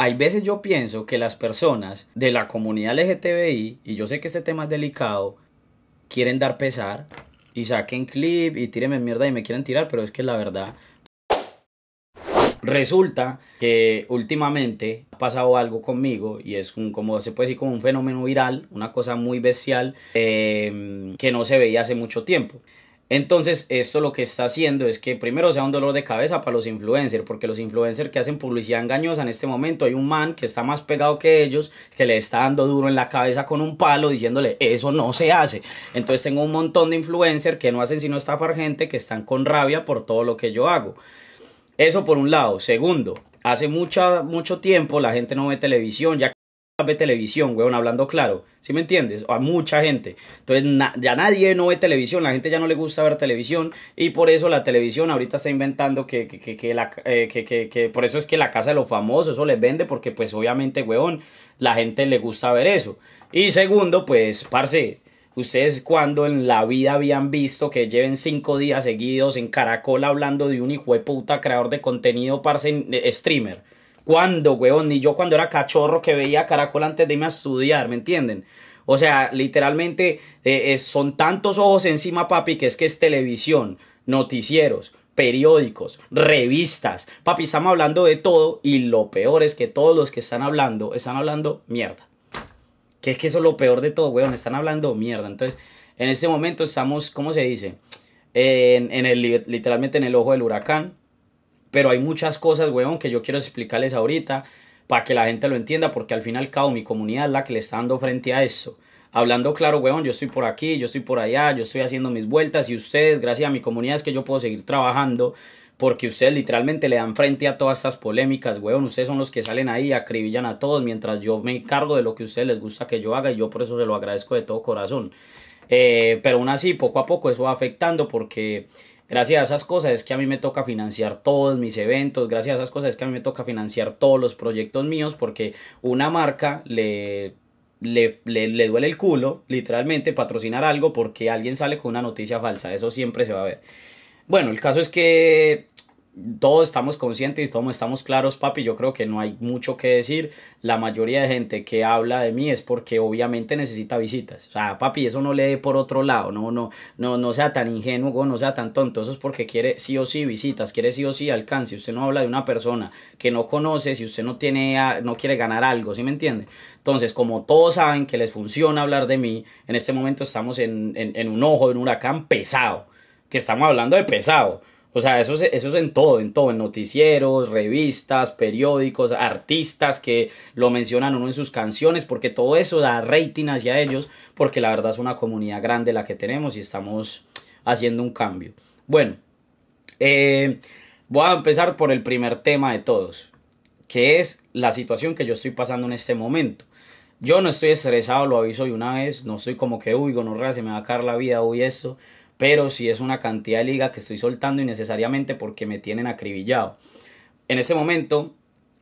hay veces yo pienso que las personas de la comunidad LGTBI, y yo sé que este tema es delicado, quieren dar pesar y saquen clip y tírenme mierda y me quieren tirar, pero es que la verdad. Resulta que últimamente ha pasado algo conmigo y es como se puede decir, como un fenómeno viral, una cosa muy bestial eh, que no se veía hace mucho tiempo. Entonces, esto lo que está haciendo es que primero sea un dolor de cabeza para los influencers, porque los influencers que hacen publicidad engañosa en este momento, hay un man que está más pegado que ellos, que le está dando duro en la cabeza con un palo diciéndole, eso no se hace. Entonces tengo un montón de influencers que no hacen sino estafar gente, que están con rabia por todo lo que yo hago. Eso por un lado. Segundo, hace mucha, mucho tiempo la gente no ve televisión, ya ve televisión, weón, hablando claro. ¿Sí me entiendes? A mucha gente. Entonces, ya nadie no ve televisión, la gente ya no le gusta ver televisión y por eso la televisión ahorita está inventando que, que, que, que la, eh, que, por eso es que la casa de los famosos, eso les vende porque pues obviamente, weón, la gente le gusta ver eso. Y segundo, pues, parce, ¿Ustedes cuando en la vida habían visto que lleven cinco días seguidos en Caracol hablando de un hijo de puta creador de contenido, parce, eh, streamer? ¿Cuándo, huevón? Ni yo cuando era cachorro que veía Caracol antes de irme a estudiar, ¿me entienden? O sea, literalmente eh, eh, son tantos ojos encima, papi, que es que es televisión, noticieros, periódicos, revistas. Papi, estamos hablando de todo y lo peor es que todos los que están hablando, están hablando mierda. Que es que eso es lo peor de todo, weón, están hablando mierda. Entonces, en este momento estamos, ¿cómo se dice? en el, literalmente en el ojo del huracán. Pero hay muchas cosas, weón, que yo quiero explicarles ahorita para que la gente lo entienda, porque al fin y al cabo mi comunidad es la que le está dando frente a eso. Hablando claro, weón, yo estoy por aquí, yo estoy por allá, yo estoy haciendo mis vueltas y ustedes, gracias a mi comunidad, es que yo puedo seguir trabajando porque ustedes literalmente le dan frente a todas estas polémicas, weón. Ustedes son los que salen ahí y acribillan a todos mientras yo me encargo de lo que a ustedes les gusta que yo haga y yo por eso se lo agradezco de todo corazón. Eh, pero aún así, poco a poco eso va afectando porque Gracias a esas cosas es que a mí me toca financiar todos mis eventos, gracias a esas cosas es que a mí me toca financiar todos los proyectos míos porque una marca le le, le, duele el culo, literalmente, patrocinar algo porque alguien sale con una noticia falsa. Eso siempre se va a ver. Bueno, el caso es que todos estamos conscientes y todos estamos claros, papi, yo creo que no hay mucho que decir. La mayoría de gente que habla de mí es porque obviamente necesita visitas. O sea, papi, eso no le dé por otro lado, no, no, no, no sea tan ingenuo, no sea tan tonto. Eso es porque quiere sí o sí visitas, quiere sí o sí alcance. Usted no habla de una persona que no conoce, si usted no tiene, no quiere ganar algo, ¿sí me entiende? Entonces, como todos saben que les funciona hablar de mí, en este momento estamos en, en, en un ojo, en un huracán pesado, que estamos hablando de pesado. O sea, eso es, eso es en todo, en todo, en noticieros, revistas, periódicos, artistas que lo mencionan uno en sus canciones, porque todo eso da rating hacia ellos, porque la verdad es una comunidad grande la que tenemos y estamos haciendo un cambio. Bueno, eh, voy a empezar por el primer tema de todos, que es la situación que yo estoy pasando en este momento. Yo no estoy estresado, lo aviso de una vez, no estoy como que, uy, gonorrea, se me va a caer la vida, uy, eso pero si es una cantidad de liga que estoy soltando innecesariamente porque me tienen acribillado. En este momento,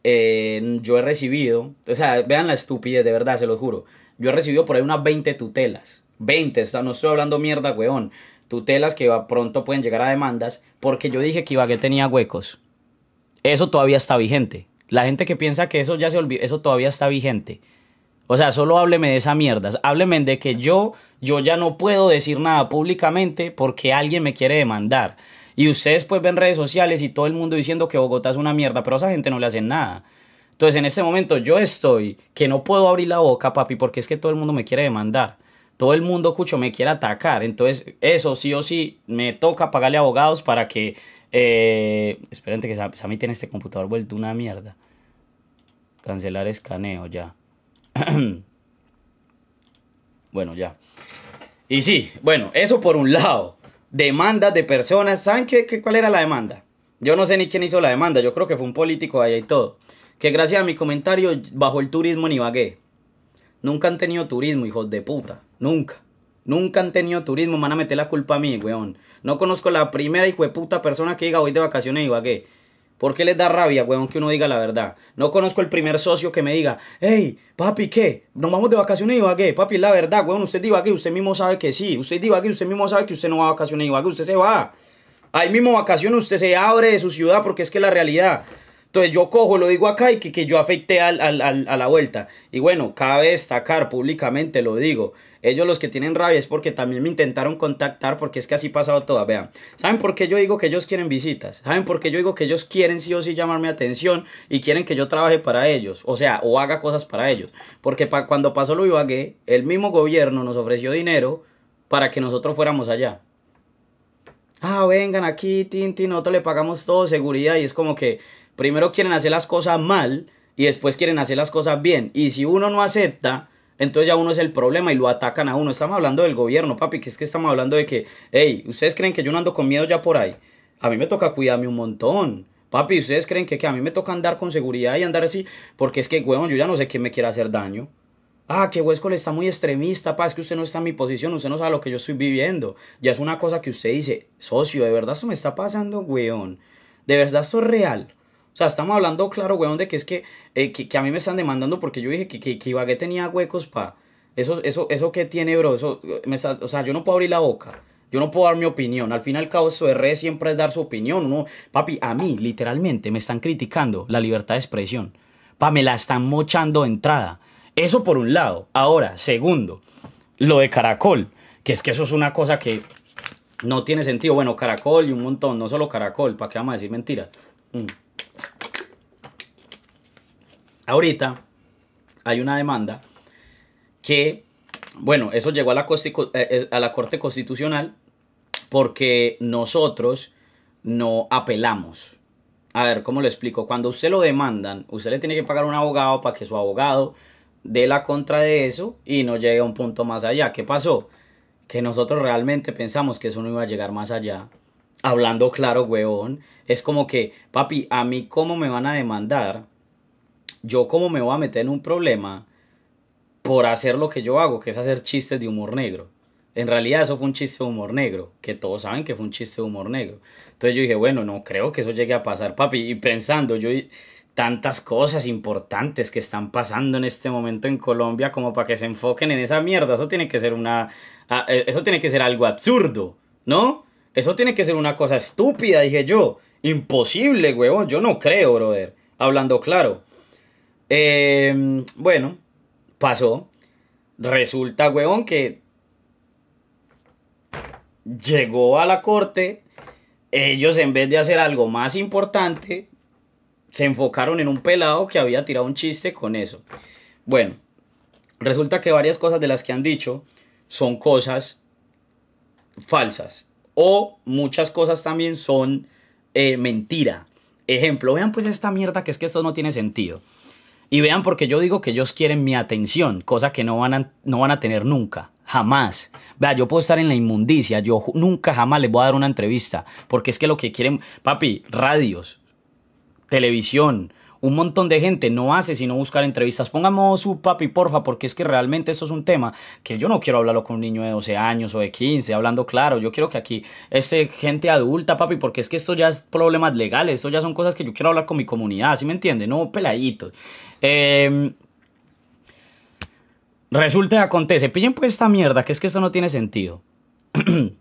eh, yo he recibido, o sea, vean la estupidez, de verdad, se lo juro. Yo he recibido por ahí unas 20 tutelas. 20, no estoy hablando mierda, weón. Tutelas que pronto pueden llegar a demandas porque yo dije que que tenía huecos. Eso todavía está vigente. La gente que piensa que eso ya se olvidó, eso todavía está vigente. O sea, solo hábleme de esa mierda. Hábleme de que yo, yo ya no puedo decir nada públicamente porque alguien me quiere demandar. Y ustedes pues ven redes sociales y todo el mundo diciendo que Bogotá es una mierda, pero a esa gente no le hacen nada. Entonces en este momento yo estoy que no puedo abrir la boca, papi, porque es que todo el mundo me quiere demandar. Todo el mundo, cucho, me quiere atacar. Entonces eso sí o sí me toca pagarle abogados para que... Eh, Esperen que Sammy tiene este computador vuelto una mierda. Cancelar escaneo ya. bueno, ya. Y sí, bueno, eso por un lado. Demanda de personas. ¿Saben qué, cuál era la demanda? Yo no sé ni quién hizo la demanda. Yo creo que fue un político allá y todo. Que gracias a mi comentario bajó el turismo ni Ibagué. Nunca han tenido turismo, hijos de puta. Nunca. Nunca han tenido turismo. Me van a meter la culpa a mí, weón. No conozco la primera hijo de puta persona que diga hoy de vacaciones y vagué. ¿Por qué les da rabia, weón, que uno diga la verdad? No conozco el primer socio que me diga, hey, papi, ¿qué? ¿Nos vamos de vacaciones a Ibagué? Papi, la verdad, weón, usted diga que usted mismo sabe que sí. Usted diga que usted mismo sabe que usted no va a vacaciones a usted se va. Ahí mismo vacaciones, usted se abre de su ciudad porque es que la realidad. Entonces yo cojo, lo digo acá y que, yo afeité al, a la vuelta. Y bueno, cabe destacar públicamente, lo digo. Ellos los que tienen rabia es porque también me intentaron contactar porque es que así pasado todo. Vean, ¿saben por qué yo digo que ellos quieren visitas? ¿Saben por qué yo digo que ellos quieren sí o sí llamarme atención y quieren que yo trabaje para ellos? O sea, o haga cosas para ellos. Porque cuando pasó lo Ibagué, el mismo gobierno nos ofreció dinero para que nosotros fuéramos allá ah, vengan aquí, Tinti, nosotros le pagamos todo, seguridad, y es como que, primero quieren hacer las cosas mal y después quieren hacer las cosas bien. Y si uno no acepta, entonces ya uno es el problema y lo atacan a uno. Estamos hablando del gobierno, papi, que es que estamos hablando de que, hey, ustedes creen que yo no ando con miedo ya por ahí. A mí me toca cuidarme un montón. Papi, ustedes creen que, a mí me toca andar con seguridad y andar así, porque es que, weón, yo ya no sé quién me quiere hacer daño. Ah, que Huesco le está muy extremista, pa, es que usted no está en mi posición, usted no sabe lo que yo estoy viviendo. Ya es una cosa que usted dice, socio, de verdad eso me está pasando, weón. De verdad eso es real. O sea, estamos hablando, claro, weón, de que es eh, que, que, a mí me están demandando porque yo dije que, que, que Ibagué tenía huecos pa. Eso, eso, eso que tiene, bro, eso, o sea, yo no puedo abrir la boca. Yo no puedo dar mi opinión. Al fin y al cabo, de redes siempre es dar su opinión. Uno, papi, a mí, literalmente, me están criticando la libertad de expresión. Pa, me la están mochando de entrada. Eso por un lado. Ahora, segundo, lo de Caracol. Que es que eso es una cosa que no tiene sentido. Bueno, Caracol y un montón, no solo Caracol, pa, qué vamos a decir mentiras? Mm. Ahorita hay una demanda que, bueno, eso llegó eh, eh, a la, Corte Constitucional porque nosotros no apelamos. A ver, ¿cómo lo explico? Cuando usted lo demandan, usted le tiene que pagar a un abogado para que su abogado dé la contra de eso y no llegue a un punto más allá. ¿Qué pasó? Que nosotros realmente pensamos que eso no iba a llegar más allá. Hablando claro, huevón, es como que, papi, a mí cómo me van a demandar yo cómo me voy a meter en un problema por hacer lo que yo hago, que es hacer chistes de humor negro. En realidad eso fue un chiste de humor negro, que todos saben que fue un chiste de humor negro. Entonces yo dije, bueno, no creo que eso llegue a pasar, papi. Y pensando, yo tantas cosas importantes que están pasando en este momento en Colombia como para que se enfoquen en esa mierda. Eso tiene que ser una... Eh, eso tiene que ser algo absurdo, ¿no? Eso tiene que ser una cosa estúpida, dije yo. Imposible, huevón. Yo no creo, brother. Hablando claro. Em, bueno, pasó. Resulta, huevón, que llegó a la corte. Ellos, en vez de hacer algo más importante, se enfocaron en un pelado que había tirado un chiste con eso. Bueno, resulta que varias cosas de las que han dicho son cosas falsas. O muchas cosas también son eh, mentira. Ejemplo, vean pues esta mierda que es que esto no tiene sentido. Y vean porque yo digo que ellos quieren mi atención, cosa que no van a, no van a tener nunca. Jamás. Vea, yo puedo estar en la inmundicia. Yo nunca jamás les voy a dar una entrevista. Porque es que lo que quieren, papi, radios, televisión, un montón de gente no hace sino buscar entrevistas. Pongamos su papi, porfa, porque es que realmente esto es un tema que yo no quiero hablarlo con un niño de 12 años o de 15, hablando claro. Yo quiero que aquí esté gente adulta, papi, porque es que esto ya es problemas legales, esto ya son cosas que yo quiero hablar con mi comunidad, ¿sí me entiende? No peladitos. Em, resulta acontece, pillen pues esta mierda, que es que esto no tiene sentido.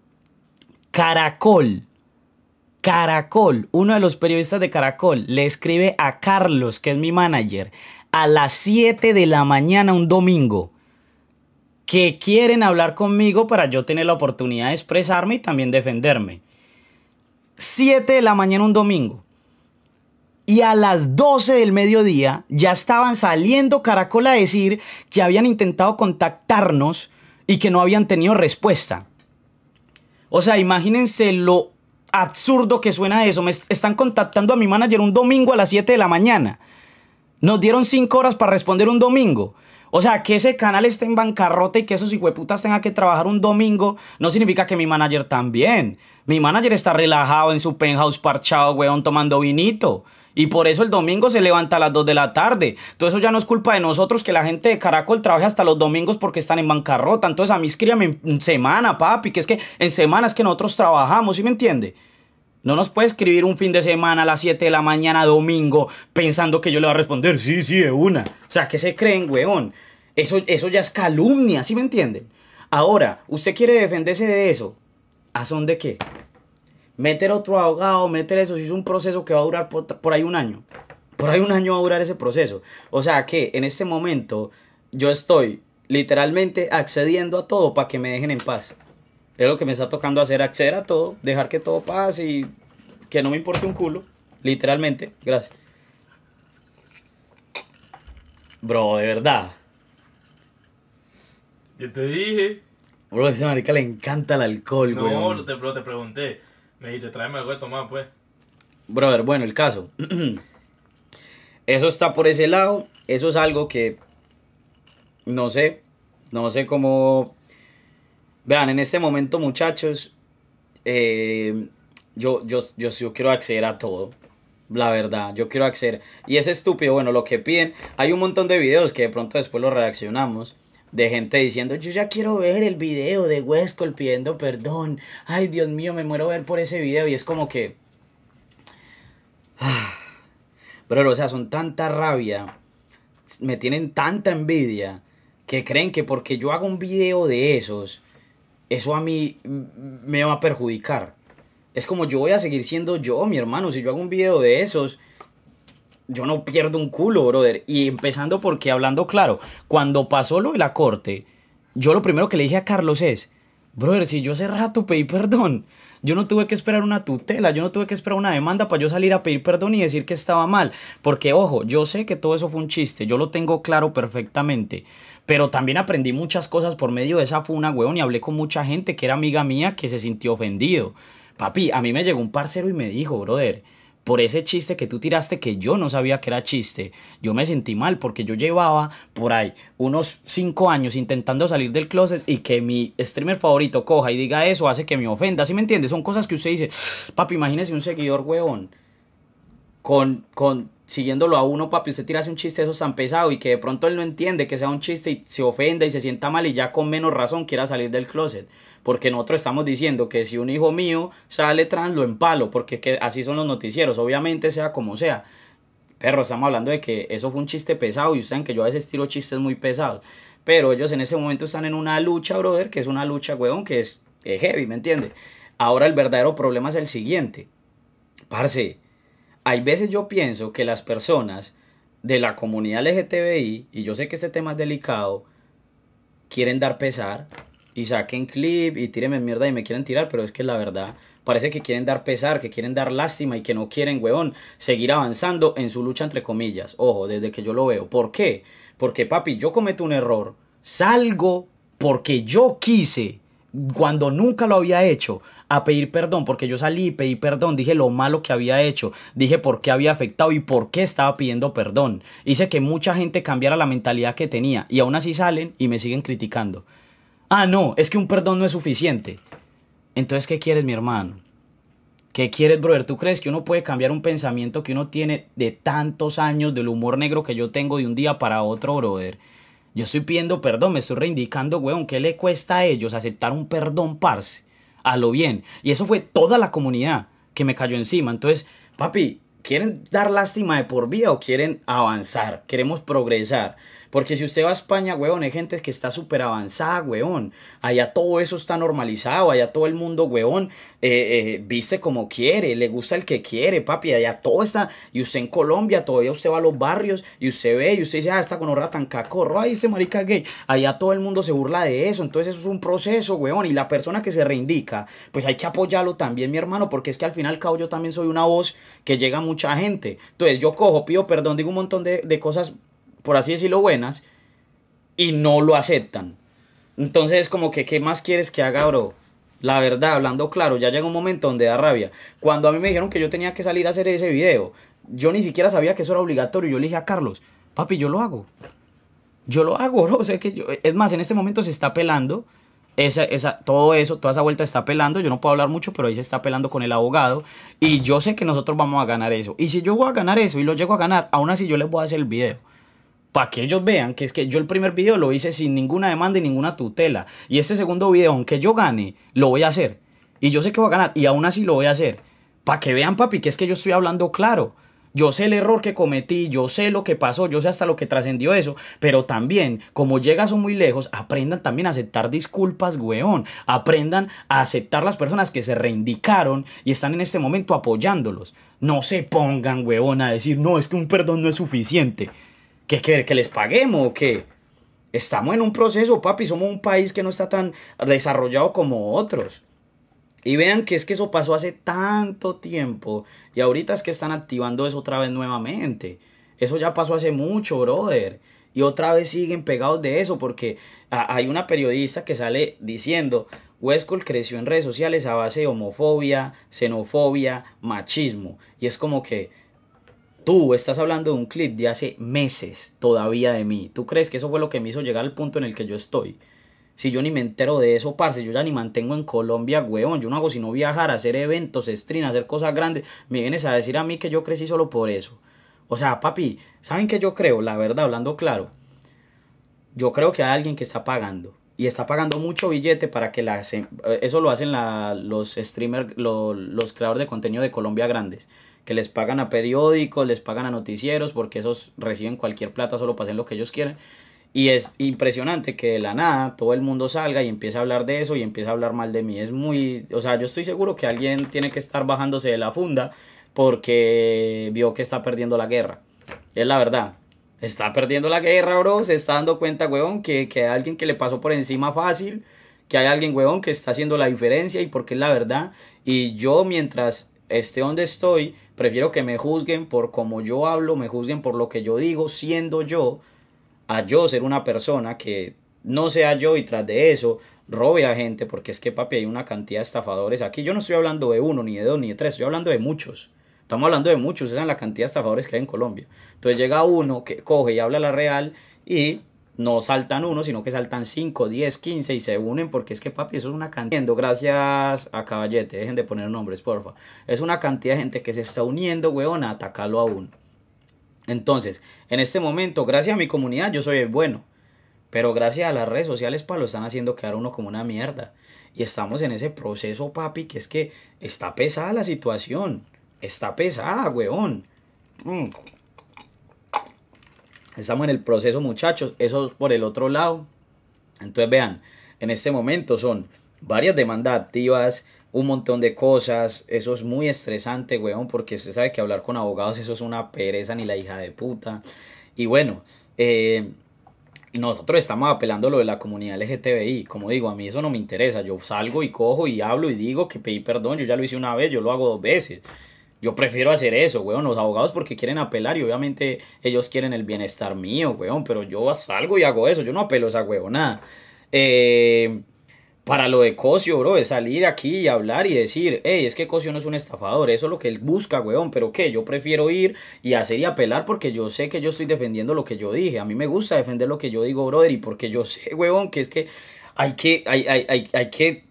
Caracol Caracol, uno de los periodistas de Caracol, le escribe a Carlos, que es mi manager, a las 7 de la mañana un domingo, que quieren hablar conmigo para yo tener la oportunidad de expresarme y también defenderme. 7 de la mañana un domingo. Y a las 12 del mediodía ya estaban saliendo Caracol a decir que habían intentado contactarnos y que no habían tenido respuesta. O sea, imagínense lo absurdo que suena eso. Me están contactando a mi manager un domingo a las 7 de la mañana. Nos dieron 5 horas para responder un domingo. O sea, que ese canal esté en bancarrota y que esos hijueputas tengan que trabajar un domingo, no significa que mi manager también. Mi manager está relajado en su penthouse parchado, weón, tomando vinito. Y por eso el domingo se levanta a las 2 de la tarde. Todo eso ya no es culpa de nosotros que la gente de Caracol trabaje hasta los domingos porque están en bancarrota. Entonces a mí escríbame en semana, papi, que es que en semanas que nosotros trabajamos, ¿sí me entiende? No nos puede escribir un fin de semana a las 7 de la mañana domingo pensando que yo le voy a responder, sí, sí, de una. O sea, ¿qué se creen, weón? Eso, eso ya es calumnia, ¿sí me entienden? Ahora, ¿usted quiere defenderse de eso? ¿A son de qué? meter otro abogado, meter eso, si es un proceso que va a durar por, ahí un año. Por ahí un año va a durar ese proceso. O sea que en este momento yo estoy literalmente accediendo a todo para que me dejen en paz. Es lo que me está tocando hacer, acceder a todo, dejar que todo pase y que no me importe un culo. Literalmente, gracias. Bro, de verdad. Yo te dije. Bro, a esa marica le encanta el alcohol, güey. No, te, bro, te pregunté. Me dijiste, tráeme algo de tomar, pues. Brother, bueno, el caso. eso está por ese lado. Eso es algo que. No sé. No sé cómo. Vean, en este momento, muchachos. Eh, yo, yo, yo, yo quiero acceder a todo. La verdad, yo quiero acceder. Y es estúpido, bueno, lo que piden. Hay un montón de videos que de pronto después lo reaccionamos de gente diciendo, yo ya quiero ver el video de Westcol pidiendo perdón. Ay, Dios mío, me muero ver por ese video. Y es como que... Pero, ah, o sea, son tanta rabia, me tienen tanta envidia, que creen que porque yo hago un video de esos, eso a mí me va a perjudicar. Es como yo voy a seguir siendo yo, mi hermano, si yo hago un video de esos yo no pierdo un culo, brother. Y empezando porque, hablando claro, cuando pasó lo de la corte, yo lo primero que le dije a Carlos es, brother, si yo hace rato pedí perdón, yo no tuve que esperar una tutela, yo no tuve que esperar una demanda para yo salir a pedir perdón y decir que estaba mal. Porque, ojo, yo sé que todo eso fue un chiste, yo lo tengo claro perfectamente. Pero también aprendí muchas cosas por medio de esa funa, weón, y hablé con mucha gente que era amiga mía que se sintió ofendido. Papi, a mí me llegó un parcero y me dijo, brother, por ese chiste que tú tiraste que yo no sabía que era chiste. Yo me sentí mal porque yo llevaba por ahí unos cinco años intentando salir del closet y que mi streamer favorito coja y diga eso hace que me ofenda. ¿Sí me entiendes? Son cosas que usted dice, papi, imagínese un seguidor, huevón. Con, con siguiéndolo a uno, papi, usted tirase un chiste eso tan pesado y que de pronto él no entiende que sea un chiste y se ofenda y se sienta mal y ya con menos razón quiera salir del closet. Porque nosotros estamos diciendo que si un hijo mío sale trans, lo empalo, porque así son los noticieros, obviamente sea como sea. Pero estamos hablando de que eso fue un chiste pesado y ustedes que yo a veces tiro chistes muy pesados. Pero ellos en ese momento están en una lucha, brother, que es una lucha, weón, que es, es heavy, ¿me entiende? Ahora el verdadero problema es el siguiente. Parce, hay veces yo pienso que las personas de la comunidad LGTBI, y yo sé que este tema es delicado, quieren dar pesar y saquen clip y tírenme mierda y me quieren tirar, pero es que la verdad parece que quieren dar pesar, que quieren dar lástima y que no quieren, huevón, seguir avanzando en su lucha entre comillas. Ojo, desde que yo lo veo. ¿Por qué? Porque, papi, yo cometo un error, salgo porque yo quise, cuando nunca lo había hecho, a pedir perdón, porque yo salí y pedí perdón, dije lo malo que había hecho, dije por qué había afectado y por qué estaba pidiendo perdón. Hice que mucha gente cambiara la mentalidad que tenía y aún así salen y me siguen criticando. Ah, no, es que un perdón no es suficiente. Entonces, ¿qué quieres, mi hermano? ¿Qué quieres, brother? ¿Tú crees que uno puede cambiar un pensamiento que uno tiene de tantos años, del humor negro que yo tengo de un día para otro, brother? Yo estoy pidiendo perdón, me estoy reivindicando, weón. ¿Qué le cuesta a ellos aceptar un perdón, parce? a lo bien. Y eso fue toda la comunidad que me cayó encima. Entonces, papi, ¿quieren dar lástima de por vida o quieren avanzar? Queremos progresar. Porque si usted va a España, weón, hay gente que está súper avanzada, weón. Allá todo eso está normalizado, allá todo el mundo, weón, eh, eh, viste como quiere, le gusta el que quiere, papi, allá todo está. Y usted en Colombia, todavía usted va a los barrios y usted ve y usted dice, ah, está con horra tan cacorro, ahí se este marica gay. Allá todo el mundo se burla de eso, entonces eso es un proceso, weón. Y la persona que se reindica, pues hay que apoyarlo también, mi hermano, porque es que al final, cabo, yo también soy una voz que llega a mucha gente. Entonces yo cojo, pido perdón, digo un montón de, de cosas por así decirlo, buenas, y no lo aceptan. Entonces, como que, ¿qué más quieres que haga, bro? La verdad, hablando claro, ya llega un momento donde da rabia. Cuando a mí me dijeron que yo tenía que salir a hacer ese video, yo ni siquiera sabía que eso era obligatorio. Yo le dije a Carlos, papi, yo lo hago. Yo lo hago, bro. que yo... Es más, en este momento se está pelando. Esa, todo eso, toda esa vuelta está pelando. Yo no puedo hablar mucho, pero ahí se está pelando con el abogado. Y yo sé que nosotros vamos a ganar eso. Y si yo voy a ganar eso y lo llego a ganar, aún así yo les voy a hacer el video para que ellos vean que es que yo el primer video lo hice sin ninguna demanda y ninguna tutela. Y este segundo video, aunque yo gane, lo voy a hacer. Y yo sé que voy a ganar y aún así lo voy a hacer. Para que vean, papi, que es que yo estoy hablando claro. Yo sé el error que cometí, yo sé lo que pasó, yo sé hasta lo que trascendió eso, pero también, como llegas muy lejos, aprendan también a aceptar disculpas, weón. Aprendan a aceptar las personas que se reindicaron y están en este momento apoyándolos. No se pongan, weón, a decir, no, es que un perdón no es suficiente. ¿Qué que, que les paguemos o qué? Estamos en un proceso, papi, somos un país que no está tan desarrollado como otros. Y vean que es que eso pasó hace tanto tiempo y ahorita es que están activando eso otra vez nuevamente. Eso ya pasó hace mucho, brother. Y otra vez siguen pegados de eso porque hay una periodista que sale diciendo, Westcott creció en redes sociales a base de homofobia, xenofobia, machismo. Y es como que Tú estás hablando de un clip de hace meses todavía de mí. ¿Tú crees que eso fue lo que me hizo llegar al punto en el que yo estoy? Si yo ni me entero de eso, parce, yo ya ni mantengo en Colombia, huevón. Yo no hago sino viajar, hacer eventos, stream, hacer cosas grandes. Me vienes a decir a mí que yo crecí solo por eso. O sea, papi, ¿saben qué yo creo? La verdad, hablando claro. Yo creo que hay alguien que está pagando y está pagando mucho billete para que la... Eh, eso lo hacen los streamers, los creadores de contenido de Colombia grandes, que les pagan a periódicos, les pagan a noticieros, porque esos reciben cualquier plata solo pasen lo que ellos quieren. Y es impresionante que de la nada todo el mundo salga y empiece a hablar de eso y empiece a hablar mal de mí. Es muy... O sea, yo estoy seguro que alguien tiene que estar bajándose de la funda porque vio que está perdiendo la guerra. Es la verdad. Está perdiendo la guerra, bro. Se está dando cuenta, weón, que, que hay alguien que le pasó por encima fácil. Que hay alguien, weón, que está haciendo la diferencia y porque es la verdad. Y yo, mientras esté donde estoy, prefiero que me juzguen por cómo yo hablo, me juzguen por lo que yo digo, siendo yo, a yo ser una persona que no sea yo y tras de eso robe a gente, porque es que, papi, hay una cantidad de estafadores aquí. Yo no estoy hablando de uno, ni de dos, ni de tres, estoy hablando de muchos. Estamos hablando de muchos, esa es la cantidad de estafadores que hay en Colombia. Entonces llega uno que coge y habla la real y no saltan uno, sino que saltan 5, 10, 15 y se unen porque es que papi, eso es una cantidad. Gracias a Caballete, dejen de poner nombres, porfa. Es una cantidad de gente que se está uniendo, weón, a atacarlo a uno. Entonces, en este momento, gracias a mi comunidad, yo soy el bueno. Pero gracias a las redes sociales, para lo están haciendo quedar uno como una mierda. Y estamos en ese proceso, papi, que es que está pesada la situación. Está pesada, weón. Mm. Estamos en el proceso, muchachos. Eso por el otro lado. Entonces, vean, en este momento son varias demandas activas, un montón de cosas. Eso es muy estresante, weón, porque usted sabe que hablar con abogados, eso es una pereza ni la hija de puta. Y bueno, eh, nosotros estamos apelando lo de la comunidad LGTBI. Como digo, a mí eso no me interesa. Yo salgo y cojo y hablo y digo que pedí perdón. Yo ya lo hice una vez, yo lo hago dos veces. Yo prefiero hacer eso, weón. Los abogados porque quieren apelar y obviamente ellos quieren el bienestar mío, weón. Pero yo salgo y hago eso. Yo no apelo a esa weón, Eh para lo de Cosio, bro, es salir aquí y hablar y decir, hey, es que Cosio no es un estafador, eso es lo que él busca, weón, pero qué, yo prefiero ir y hacer y apelar porque yo sé que yo estoy defendiendo lo que yo dije, a mí me gusta defender lo que yo digo, brother, y porque yo sé, weón, que es que hay que, hay, hay, hay, hay que,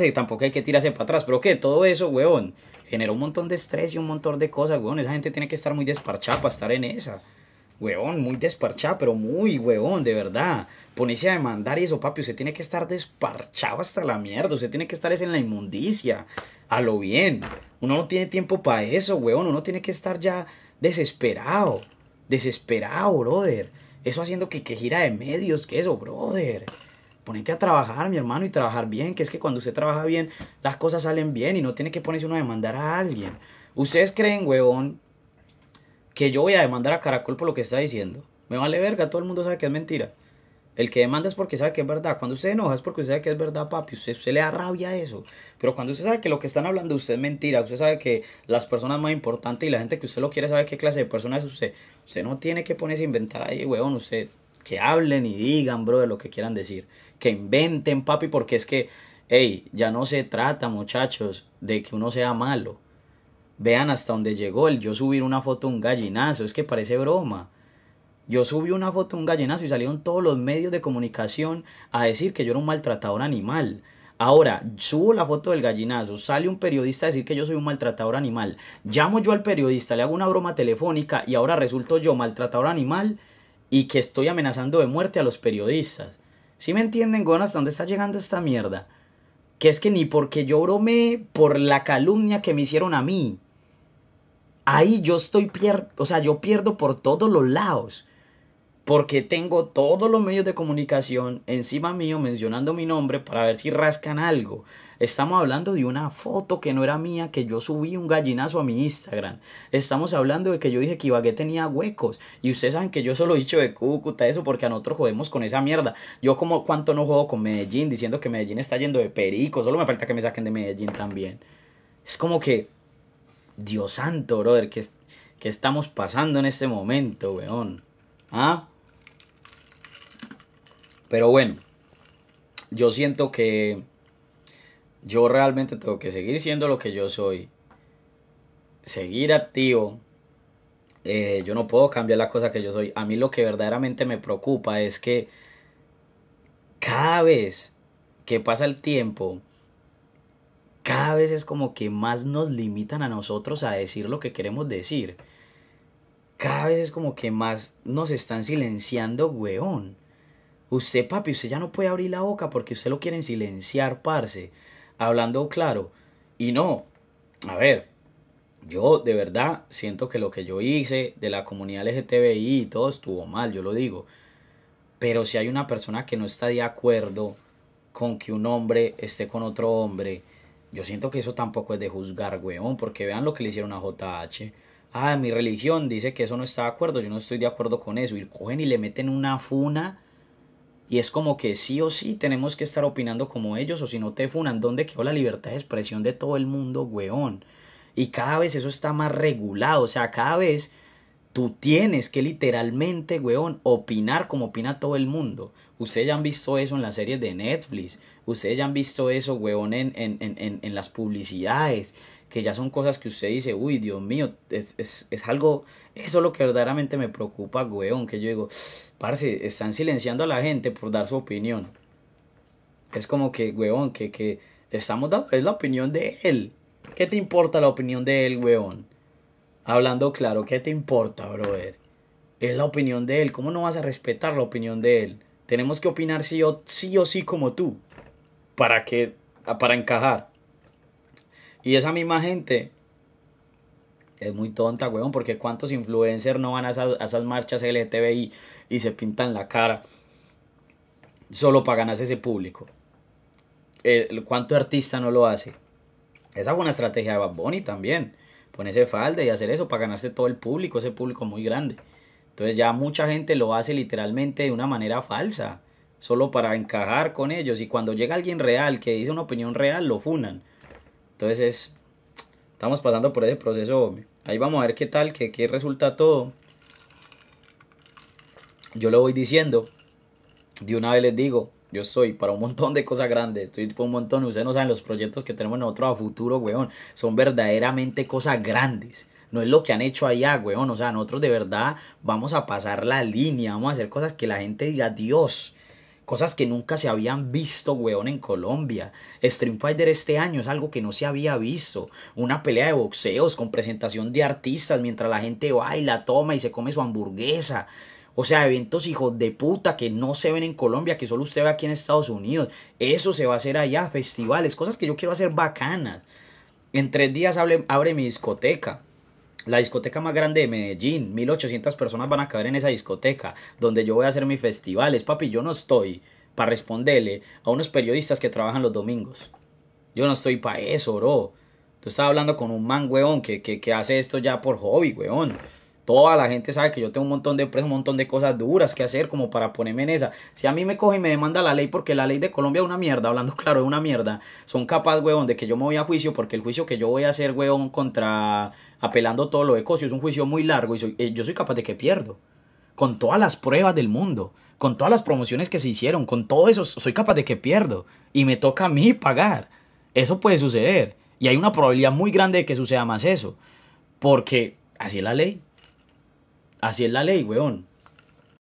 que tampoco hay que tirarse para atrás, pero qué, todo eso, weón, generó un montón de estrés y un montón de cosas, weón. Esa gente tiene que estar muy desparchada para estar en esa. Weón, muy desparchada, pero muy, weón, de verdad. Ponerse a demandar y eso, papi. Usted tiene que estar desparchado hasta la mierda. Usted tiene que estar es en la inmundicia. A lo bien. Uno no tiene tiempo para eso, weón. Uno tiene que estar ya desesperado. Desesperado, brother. Eso haciendo que, que gira de medios, que eso, brother ponete a trabajar, mi hermano, y trabajar bien, que es que cuando usted trabaja bien, las cosas salen bien y no tiene que ponerse uno a demandar a alguien. ¿Ustedes creen, huevón, que yo voy a demandar a Caracol por lo que está diciendo? Me vale verga, todo el mundo sabe que es mentira. El que demanda es porque sabe que es verdad. Cuando usted enoja es porque usted sabe que es verdad, papi. Usted, se le da rabia a eso. Pero cuando usted sabe que lo que están hablando usted es mentira, usted sabe que las personas más importantes y la gente que usted lo quiere sabe qué clase de persona es usted. Usted no tiene que ponerse a inventar ahí, huevón, Usted que hablen y digan, bro, de lo que quieran decir, que inventen, papi, porque es que, hey, ya no se trata, muchachos, de que uno sea malo. Vean hasta dónde llegó el yo subir una foto un gallinazo, es que parece broma. Yo subí una foto a un gallinazo y salieron todos los medios de comunicación a decir que yo era un maltratador animal. Ahora, subo la foto del gallinazo, sale un periodista a decir que yo soy un maltratador animal. Llamo yo al periodista, le hago una broma telefónica y ahora resulto yo maltratador animal y que estoy amenazando de muerte a los periodistas. ¿Sí me entienden, güey, dónde está llegando esta mierda? Que es que ni porque yo bromé por la calumnia que me hicieron a mí. Ahí yo estoy, o sea, yo pierdo por todos los lados porque tengo todos los medios de comunicación encima mío mencionando mi nombre para ver si rascan algo. Estamos hablando de una foto que no era mía, que yo subí un gallinazo a mi Instagram. Estamos hablando de que yo dije que Ibagué tenía huecos. Y ustedes saben que yo solo he dicho de Cúcuta, eso, porque a nosotros jodemos con esa mierda. Yo como cuánto no juego con Medellín, diciendo que Medellín está yendo de perico. Solo me falta que me saquen de Medellín también. Es como que... Dios santo, brother, ¿qué, qué estamos pasando en este momento, weón? ¿Ah? Pero bueno, yo siento que yo realmente tengo que seguir siendo lo que yo soy. Seguir activo. Eh, yo no puedo cambiar la cosa que yo soy. A mí lo que verdaderamente me preocupa es que cada vez que pasa el tiempo, cada vez es como que más nos limitan a nosotros a decir lo que queremos decir. Cada vez es como que más nos están silenciando, weón. Usted, papi, usted ya no puede abrir la boca porque usted lo quieren silenciar, parce. Hablando claro. Y no, a ver, yo de verdad siento que lo que yo hice de la comunidad LGTBI y todo estuvo mal, yo lo digo. Pero si hay una persona que no está de acuerdo con que un hombre esté con otro hombre, yo siento que eso tampoco es de juzgar, weón, porque vean lo que le hicieron a JH. Ah, mi religión dice que eso no está de acuerdo, yo no estoy de acuerdo con eso. Y cogen y le meten una funa y es como que sí o sí tenemos que estar opinando como ellos, o si no te funan, ¿dónde quedó la libertad de expresión de todo el mundo, weón? Y cada vez eso está más regulado, o sea, cada vez tú tienes que literalmente, weón, opinar como opina todo el mundo. Ustedes ya han visto eso en las series de Netflix, ustedes ya han visto eso, weón, en, en, en, en las publicidades, que ya son cosas que usted dice, uy, Dios mío, es, es, es algo, eso es lo que verdaderamente me preocupa, weón, que yo digo, Parce, están silenciando a la gente por dar su opinión. Es como que, weón, que, que estamos dando, es la opinión de él. ¿Qué te importa la opinión de él, huevón? Hablando claro, ¿qué te importa, brother? Es la opinión de él. ¿Cómo no vas a respetar la opinión de él? Tenemos que opinar sí o sí, o sí como tú. Para que, ah, para encajar. Y esa misma gente es muy tonta, weón, porque cuántos influencers no van a esas, marchas LGTBI y se pintan la cara solo para ganarse ese público. Eh, el ¿Cuánto artista no lo hace? Esa es una estrategia de Bad Bunny también. Ponerse falda y hacer eso para ganarse todo el público, ese público muy grande. Entonces ya mucha gente lo hace literalmente de una manera falsa, solo para encajar con ellos. Y cuando llega alguien real que dice una opinión real, lo funan. Entonces es Estamos pasando por ese proceso. Ahí vamos a ver qué tal, qué, qué resulta todo. Yo lo voy diciendo. De una vez les digo, yo soy para un montón de cosas grandes. Estoy tipo un montón. Ustedes no saben los proyectos que tenemos nosotros a futuro, weón. Son verdaderamente cosas grandes. No es lo que han hecho allá, weón. O sea, nosotros de verdad vamos a pasar la línea. Vamos a hacer cosas que la gente diga, Dios. Cosas que nunca se habían visto, weón, en Colombia. Stream Fighter este año es algo que no se había visto. Una pelea de boxeos con presentación de artistas mientras la gente baila, toma y se come su hamburguesa. O sea, eventos hijos de puta que no se ven en Colombia, que solo usted ve aquí en Estados Unidos. Eso se va a hacer allá, festivales, cosas que yo quiero hacer bacanas. En tres días abre mi discoteca. La discoteca más grande de Medellín, 1800 personas van a caber en esa discoteca, donde yo voy a hacer mis festivales. Papi, yo no estoy para responderle a unos periodistas que trabajan los domingos. Yo no estoy para eso, bro. Tú estás hablando con un man, weón, que, que hace esto ya por hobby, weón. Toda la gente sabe que yo tengo un montón de presos, un montón de cosas duras que hacer como para ponerme en esa. Si a mí me coge y me demanda la ley porque la ley de Colombia es una mierda, hablando claro, es una mierda. Son capaz, weón, de que yo me voy a juicio porque el juicio que yo voy a hacer, weón, contra apelando todo lo de Cosio es un juicio muy largo y eh, yo soy capaz de que pierdo. Con todas las pruebas del mundo, con todas las promociones que se hicieron, con todo eso, soy capaz de que pierdo. Y me toca a mí pagar. Eso puede suceder. Y hay una probabilidad muy grande de que suceda más eso. Porque así es la ley. Así es la ley, weón.